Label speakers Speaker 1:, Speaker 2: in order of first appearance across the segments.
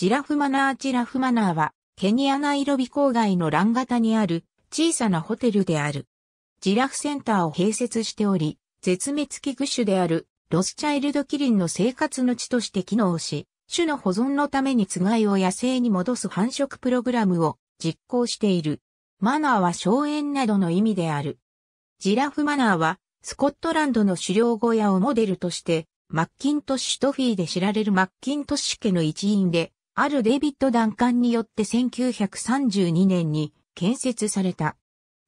Speaker 1: ジラフマナージラフマナーは、ケニアナイロビ郊外のランガタにある小さなホテルである。ジラフセンターを併設しており、絶滅危惧種であるロスチャイルドキリンの生活の地として機能し、種の保存のためにつがいを野生に戻す繁殖プログラムを実行している。マナーは荘園などの意味である。ジラフマナーは、スコットランドの狩猟小屋をモデルとして、マッキントッシュトフィーで知られるマッキントッシュ家の一員で、あるデイビッド・ダンカンによって1932年に建設された。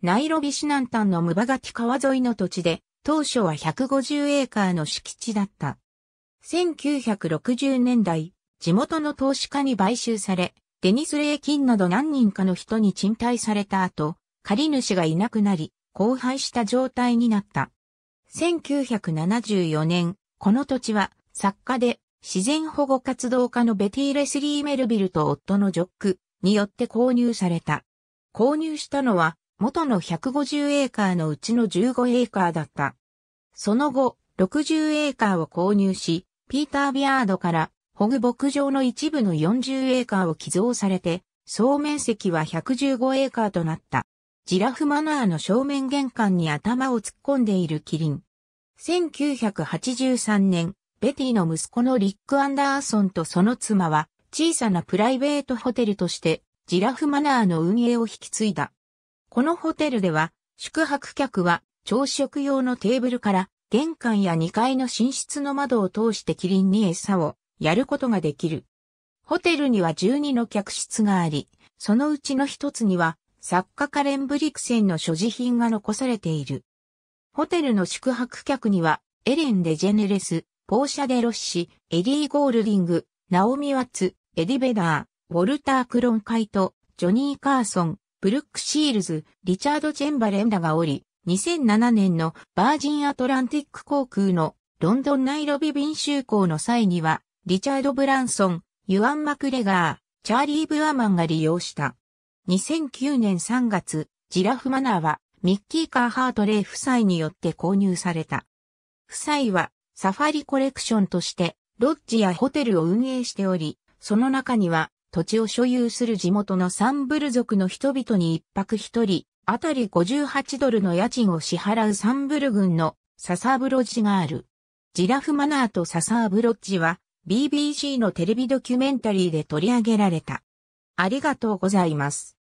Speaker 1: ナイロビシナンタンのムバガキ川沿いの土地で、当初は150エーカーの敷地だった。1960年代、地元の投資家に買収され、デニス・レイ・キンなど何人かの人に賃貸された後、借り主がいなくなり、荒廃した状態になった。1974年、この土地は作家で自然保護活動家のベティ・レスリー・メルビルと夫のジョックによって購入された。購入したのは元の150エーカーのうちの15エーカーだった。その後、60エーカーを購入し、ピーター・ビアードからホグ牧場の一部の40エーカーを寄贈されて、総面積は115エーカーとなった。ジラフマナーの正面玄関に頭を突っ込んでいるキリン。1983年、ベティの息子のリック・アンダーソンとその妻は、小さなプライベートホテルとして、ジラフマナーの運営を引き継いだ。このホテルでは、宿泊客は朝食用のテーブルから玄関や2階の寝室の窓を通してキリンに餌をやることができる。ホテルには12の客室があり、そのうちの一つには作家カレン・ブリクセンの所持品が残されている。ホテルの宿泊客にはエレン・デジェネレス、ポーシャ・デ・ロッシ、エリー・ゴールディング、ナオミ・ワッツ、エディ・ベダー、ウォルター・クロンカイト、ジョニー・カーソン、ブルック・シールズ、リチャード・チェンバレンらがおり、2007年のバージン・アトランティック航空のロンドン・ナイロビ便就航の際には、リチャード・ブランソン、ユアン・マクレガー、チャーリー・ブアーマンが利用した。2009年3月、ジラフマナーはミッキー・カーハートレイ夫妻によって購入された。夫妻はサファリコレクションとして、ロッジやホテルを運営しており、その中には、土地を所有する地元のサンブル族の人々に一泊一人、あたり58ドルの家賃を支払うサンブル軍のササーブロッジがある。ジラフマナーとササーブロッジは BBC のテレビドキュメンタリーで取り上げられた。ありがとうございます。